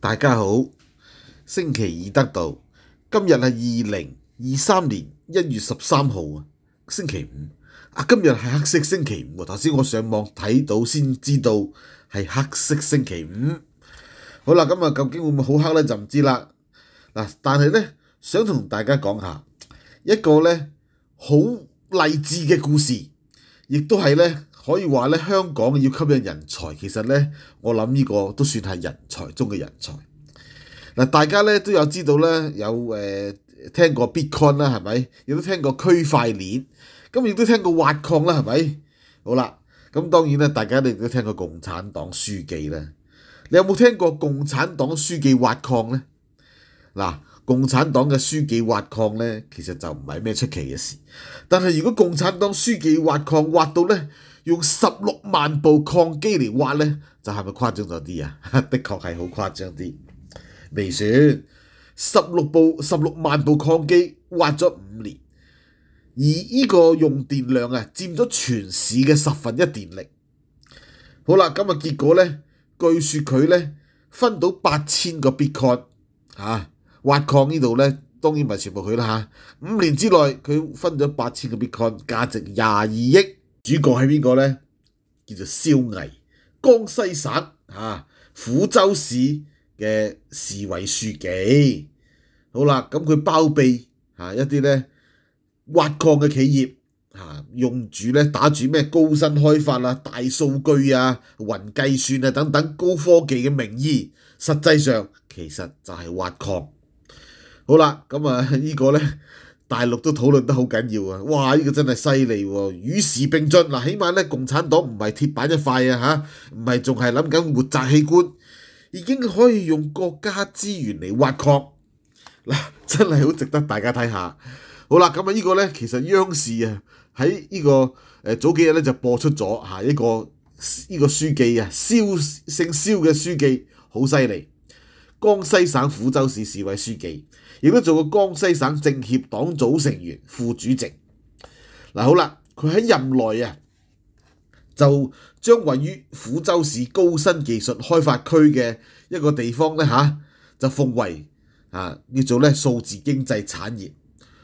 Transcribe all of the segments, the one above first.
大家好，星期二得到今日系二零二三年一月十三号啊，星期五啊，今日系黑色星期五。头先我上网睇到先知道系黑色星期五。好啦，咁啊，究竟会唔会好黑咧？就唔知啦。嗱，但系咧，想同大家讲下一个咧好励志嘅故事，亦都系咧。可以話咧，香港要吸引人才，其實咧，我諗呢個都算係人才中嘅人才。嗱，大家咧都有知道咧，有誒聽過 Bitcoin 啦，係咪？亦都聽過區塊鏈，咁亦都聽過挖礦啦，係咪？好啦，咁當然咧，大家你都聽過共產黨書記啦，你有冇聽過共產黨書記挖礦咧？嗱，共產黨嘅書記挖礦咧，其實就唔係咩出奇嘅事。但係如果共產黨書記挖礦挖到咧，用十六萬部礦機嚟挖咧，就係咪誇張咗啲啊？的確係好誇張啲，未算十六部、十六万部礦機挖咗五年，而呢個用電量啊，佔咗全市嘅十分一電力。好啦，今日結果咧，據說佢咧分到八千個 bitcoin，嚇挖礦呢度咧當然唔係全部佢啦嚇。五年之內佢分咗八千個 bitcoin，價值廿二億。主角系边个呢？叫做肖毅，江西省啊抚州市嘅市委书记。好啦，咁佢包庇啊一啲咧挖矿嘅企业啊，用住咧打住咩高新开发啊、大数据啊、云计算啊等等高科技嘅名义，实际上其实就系挖矿。好啦，咁啊呢个咧。大陸都討論得好緊要啊！哇，呢個真係犀利喎，與時並進嗱，起碼咧共產黨唔係鐵板一塊啊嚇，唔係仲係諗緊活摘器官，已經可以用國家資源嚟挖礦嗱，真係好值得大家睇下。好啦，咁啊呢個咧其實央視啊喺呢個誒早幾日咧就播出咗嚇一個呢個書記啊，蕭姓蕭嘅書記好犀利，江西省抚州市市委書記。亦都做過江西省政協黨組成員副主席。嗱好啦，佢喺任內啊，就將位於撫州市高新技術開發區嘅一個地方咧嚇，就封為啊叫做咧數字經濟產業。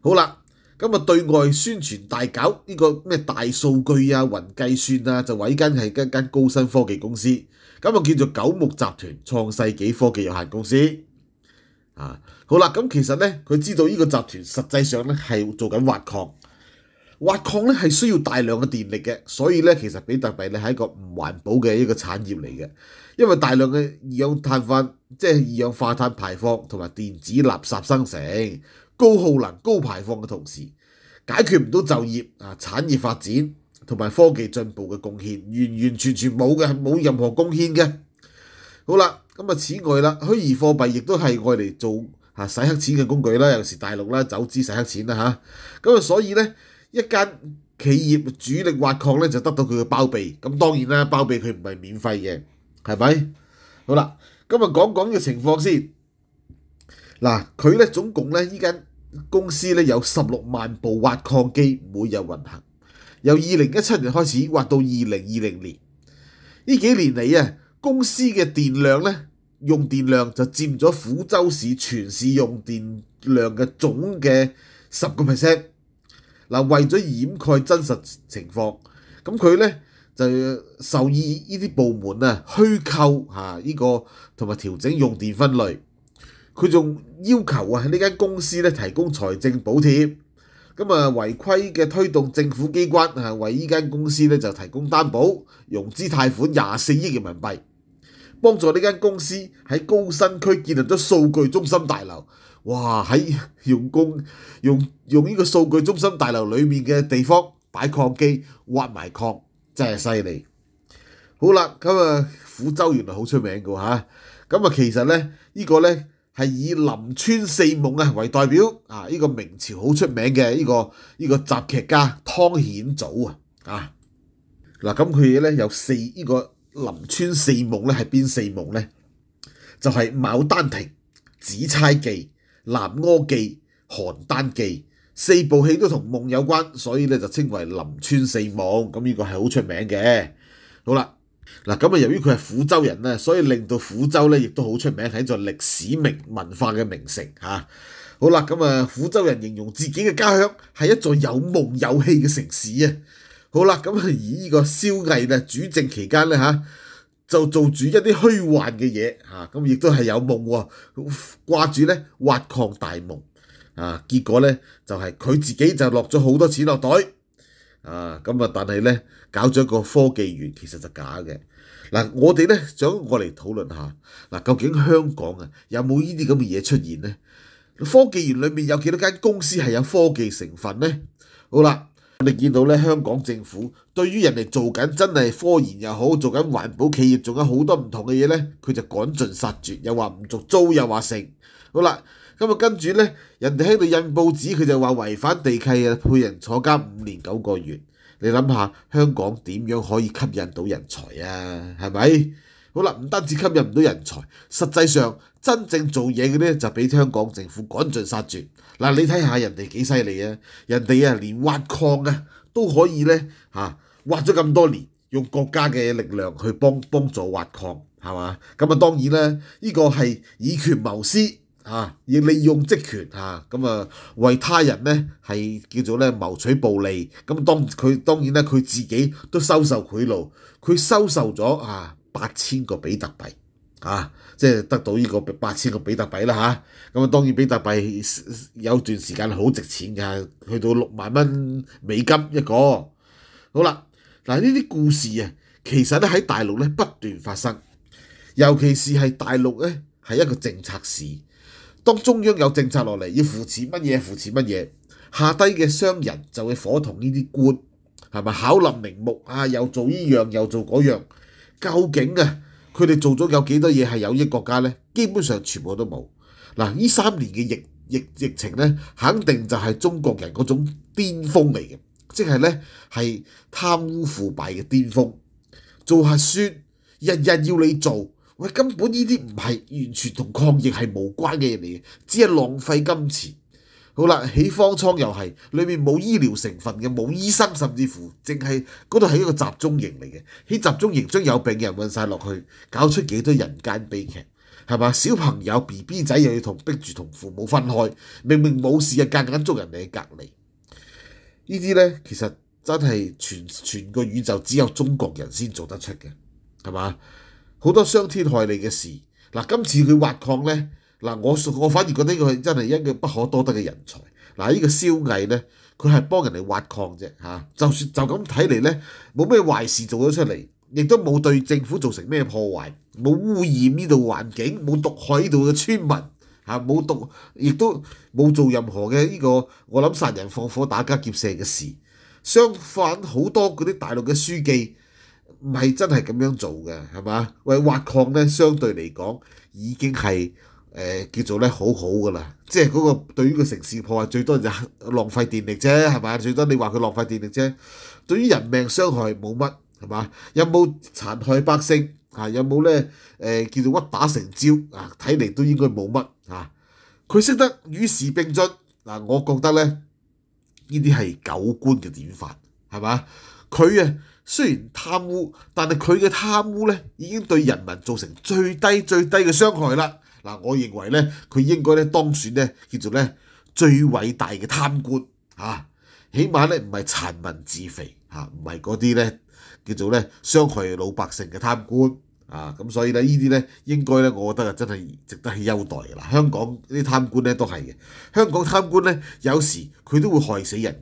好啦，咁啊對外宣傳大搞呢個咩大數據啊、雲計算啊，就位根係一間高新科技公司，咁啊叫做九牧集團創世紀科技有限公司。啊，好啦，咁其實咧，佢知道呢個集團實際上咧係做緊挖礦，挖礦咧係需要大量嘅電力嘅，所以咧其實比特幣咧係一個唔環保嘅一個產業嚟嘅，因為大量嘅二氧化碳，即係二氧化碳排放同埋電子垃圾生成、高耗能、高排放嘅同時，解決唔到就業啊、產業發展同埋科技進步嘅貢獻，完完全全冇嘅，冇任何貢獻嘅。好啦。咁啊！此外啦，虛擬貨幣亦都係愛嚟做嚇洗黑錢嘅工具啦，有時大陸啦走資洗黑錢啦嚇。咁啊，所以咧一間企業主力挖礦咧就得到佢嘅包庇。咁當然啦，包庇佢唔係免費嘅，係咪？好啦，今日講講嘅情況先。嗱，佢咧總共咧呢間公司咧有十六萬部挖礦機每日運行，由二零一七年開始挖到二零二零年。呢幾年嚟啊，公司嘅電量咧～用電量就佔咗虎州市全市用電量嘅總嘅十個 percent。嗱，為咗掩蓋真實情況，咁佢咧就受意呢啲部門啊虛構嚇呢個同埋調整用電分類。佢仲要求啊呢間公司咧提供財政補貼。咁啊違規嘅推動政府機關啊，為呢間公司咧就提供擔保融資貸款廿四億人民幣。幫助呢間公司喺高新區建立咗數據中心大樓，哇！喺 用工用用呢個數據中心大樓裏面嘅地方擺礦機挖埋礦，真係犀利。好啦，咁啊，福州原來好出名噶嚇，咁啊其實咧，呢個咧係以林川四夢啊為代表啊，呢個明朝好出名嘅呢個呢個雜劇家湯顯祖啊啊嗱，咁佢咧有四呢個。林川四梦咧系边四梦呢？就系《牡丹亭》《紫钗记》《南柯记》《邯郸记》四部戏都同梦有关，所以咧就称为林川四梦。咁呢个系好出名嘅。好啦，嗱咁啊，由于佢系抚州人咧，所以令到抚州咧亦都好出名，一座历史名文化嘅名城吓。好啦，咁啊抚州人形容自己嘅家乡系一座有梦有戏嘅城市啊。好啦，咁以呢個蕭毅咧主政期間咧就做住一啲虛幻嘅嘢嚇，咁亦都係有夢喎，掛住咧挖礦大夢啊！結果咧就係佢自己就落咗好多錢落袋啊！咁啊，但係咧搞咗個科技園其實就假嘅嗱。我哋咧想過嚟討論下嗱，究竟香港啊有冇呢啲咁嘅嘢出現咧？科技園裏面有幾多間公司係有科技成分咧？好啦。我哋见到咧，香港政府对于人哋做紧真系科研又好，做紧环保企业，做紧好多唔同嘅嘢咧，佢就赶尽杀绝，又话唔续租，又话成。好啦，咁啊跟住咧，人哋喺度印报纸，佢就话违反地契啊，判人坐监五年九个月。你谂下，香港点样可以吸引到人才啊？系咪？好啦，唔單止吸引唔到人才，實際上真正做嘢嘅咧就俾香港政府趕盡殺絕嗱。你睇下人哋幾犀利啊！人哋啊，連挖礦啊都可以咧嚇挖咗咁多年，用國家嘅力量去幫幫助挖礦係嘛？咁啊，當然咧，呢個係以權謀私啊！要利用職權嚇咁啊，為他人咧係叫做咧謀取暴利。咁當佢當然咧，佢自己都收受賄賂，佢收受咗啊！八千個比特幣啊，即係得到呢個八千個比特幣啦嚇。咁啊，當然比特幣有段時間好值錢㗎，去到六萬蚊美金一個。好啦，嗱呢啲故事啊，其實咧喺大陸咧不斷發生，尤其是係大陸咧係一個政策市，當中央有政策落嚟要扶持乜嘢扶持乜嘢，下低嘅商人就會火同呢啲官係咪巧立名目啊？又做呢樣又做嗰樣。究竟啊，佢哋做咗有幾多嘢係有益國家咧？基本上全部都冇。嗱，依三年嘅疫疫疫情咧，肯定就係中國人嗰種巔峯嚟嘅，即係咧係貪污腐敗嘅巔峯。做核酸日日要你做，喂根本呢啲唔係完全同抗疫係無關嘅嘢嚟嘅，只係浪費金錢。好啦，起方舱又系，里面冇医疗成分嘅，冇医生，甚至乎净系嗰度系一个集中营嚟嘅。喺集中营将有病嘅人运晒落去，搞出几多人间悲剧，系嘛？小朋友 B B 仔又要同逼住同父母分开，明明冇事啊，夹紧捉人嚟隔离。呢啲咧，其实真系全全个宇宙只有中国人先做得出嘅，系嘛？好多伤天害理嘅事。嗱，今次佢挖矿咧。嗱，我我反而覺得佢真係一個不可多得嘅人才。嗱，呢個蕭毅咧，佢係幫人哋挖礦啫嚇。就算就咁睇嚟咧，冇咩壞事做咗出嚟，亦都冇對政府造成咩破壞，冇污染呢度環境，冇毒害呢度嘅村民嚇，冇毒，亦都冇做任何嘅呢個我諗殺人放火打家劫舍嘅事。相反，好多嗰啲大陸嘅書記唔係真係咁樣做嘅，係嘛？喂，挖礦咧，相對嚟講已經係。誒叫做咧好好噶啦，即係嗰個對於個城市破壞最多就係浪費電力啫，係咪最多你話佢浪費電力啫，對於人命傷害冇乜係嘛？有冇殘害百姓啊？有冇咧誒叫做屈打成招啊？睇嚟都應該冇乜啊！佢識得與時並進嗱，我覺得咧呢啲係狗官嘅典範，係嘛？佢啊雖然貪污，但係佢嘅貪污咧已經對人民造成最低最低嘅傷害啦。嗱，我認為咧，佢應該咧當選咧，叫做咧最偉大嘅貪官嚇，起碼咧唔係殘民自肥嚇，唔係嗰啲咧叫做咧傷害老百姓嘅貪官啊，咁所以咧呢啲咧應該咧，我覺得啊真係值得去優待嘅嗱，香港啲貪官咧都係嘅，香港貪官咧有時佢都會害死人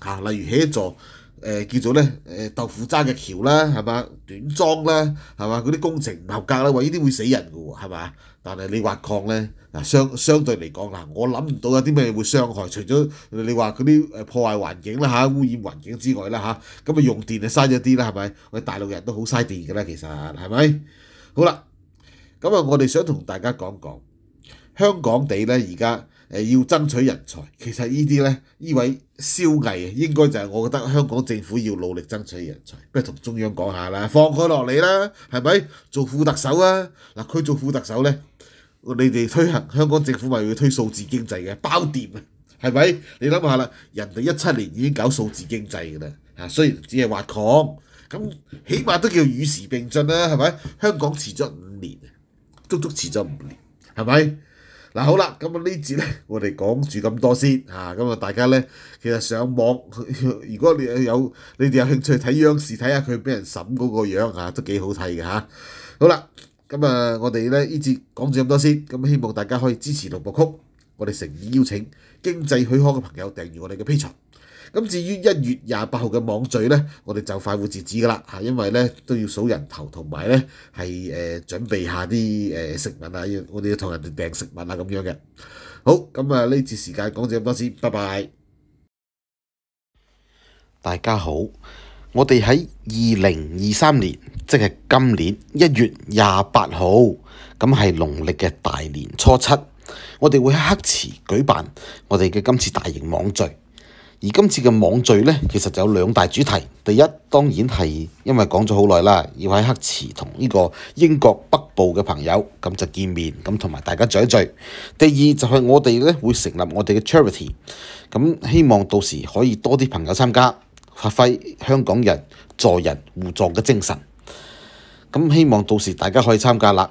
喎嚇，例如起一座。誒叫做咧誒豆腐渣嘅橋啦，係嘛短裝啦，係嘛嗰啲工程唔合格啦，話呢啲會死人嘅喎，係嘛？但係你挖礦咧，嗱相相對嚟講嗱，我諗唔到有啲咩會傷害，除咗你話嗰啲誒破壞環境啦嚇，污染環境之外啦嚇，咁啊用電啊嘥咗啲啦係咪？我哋大陸人都好嘥電㗎啦，其實係咪？好啦，咁啊我哋想同大家講講香港地咧而家。誒要爭取人才，其實呢啲咧，依位蕭毅啊，應該就係我覺得香港政府要努力爭取人才，不如同中央講下啦，放佢落嚟啦，係咪？做副特首啊！嗱，佢做副特首咧，你哋推行香港政府咪要推數字經濟嘅，包掂啊，係咪？你諗下啦，人哋一七年已經搞數字經濟㗎啦，嚇，雖然只係挖礦，咁起碼都叫與時並進啦，係咪？香港持咗五年，足足持咗五年，係咪？嗱好啦，咁啊呢節咧，我哋講住咁多先嚇，咁啊大家咧，其實上網，如果你有你哋有興趣睇央視睇下佢俾人審嗰個樣都幾好睇嘅嚇。好啦，咁啊我哋咧呢節講住咁多先，咁希望大家可以支持龍步曲，我哋誠意邀請經濟許可嘅朋友訂住我哋嘅 P 場。咁至於一月廿八號嘅網聚咧，我哋就快活截止噶啦因為咧都要數人頭同埋咧係誒準備下啲食物啊，要我哋要同人哋訂食物啊咁樣嘅。好，咁啊呢次時間講咗咁多先，拜拜。大家好，我哋喺二零二三年，即係今年一月廿八號，咁係農曆嘅大年初七，我哋會喺黑池舉辦我哋嘅今次大型網聚。而今次嘅網聚咧，其實有兩大主題。第一當然係因為講咗好耐啦，要喺黑池同呢個英國北部嘅朋友咁就見面，咁同埋大家聚一聚。第二就係我哋咧會成立我哋嘅 charity，咁希望到時可以多啲朋友參加，發揮香港人助人互助嘅精神。咁希望到時大家可以參加啦。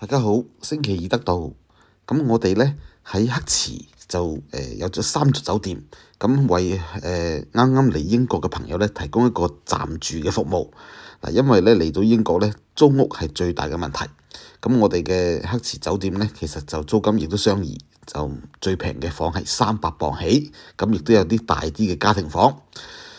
大家好，星期二得到咁我哋咧喺黑池就诶有咗三座酒店，咁为诶啱啱嚟英国嘅朋友咧提供一个暂住嘅服务嗱，因为咧嚟到英国咧租屋系最大嘅问题，咁我哋嘅黑池酒店咧其实就租金亦都相宜，就最平嘅房系三百磅起，咁亦都有啲大啲嘅家庭房。